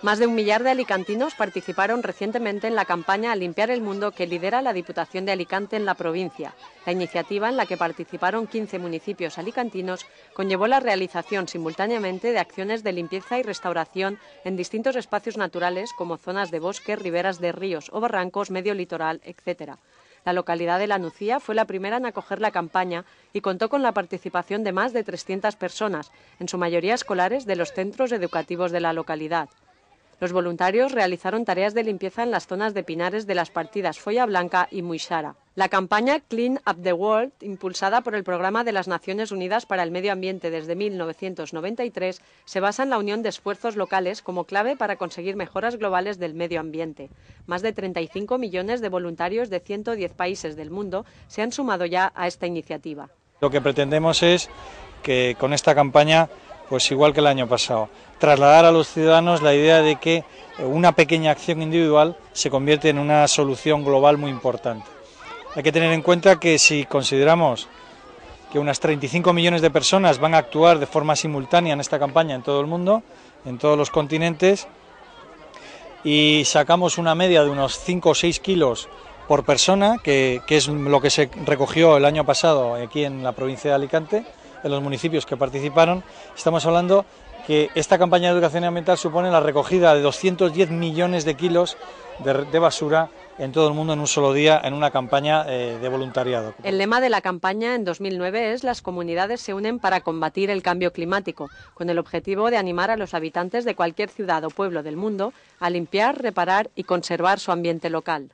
Más de un millar de alicantinos participaron recientemente en la campaña a Limpiar el Mundo que lidera la Diputación de Alicante en la provincia. La iniciativa, en la que participaron 15 municipios alicantinos, conllevó la realización simultáneamente de acciones de limpieza y restauración en distintos espacios naturales como zonas de bosque, riberas de ríos o barrancos, medio litoral, etc. La localidad de La Nucía fue la primera en acoger la campaña y contó con la participación de más de 300 personas, en su mayoría escolares de los centros educativos de la localidad. Los voluntarios realizaron tareas de limpieza en las zonas de Pinares de las partidas Foya Blanca y Muixara. La campaña Clean Up the World, impulsada por el Programa de las Naciones Unidas para el Medio Ambiente desde 1993, se basa en la unión de esfuerzos locales como clave para conseguir mejoras globales del medio ambiente. Más de 35 millones de voluntarios de 110 países del mundo se han sumado ya a esta iniciativa. Lo que pretendemos es que con esta campaña pues igual que el año pasado, trasladar a los ciudadanos la idea de que eh, una pequeña acción individual se convierte en una solución global muy importante. Hay que tener en cuenta que si consideramos que unas 35 millones de personas van a actuar de forma simultánea en esta campaña en todo el mundo, en todos los continentes, y sacamos una media de unos 5 o 6 kilos por persona, que, que es lo que se recogió el año pasado aquí en la provincia de Alicante, en los municipios que participaron. Estamos hablando que esta campaña de educación ambiental supone la recogida de 210 millones de kilos de, basura en todo el mundo en un solo día en una campaña eh, de voluntariado. El lema de la campaña en 2009 es las comunidades se unen para combatir el cambio climático, con el objetivo de animar a los habitantes de cualquier ciudad o pueblo del mundo a limpiar, reparar y conservar su ambiente local.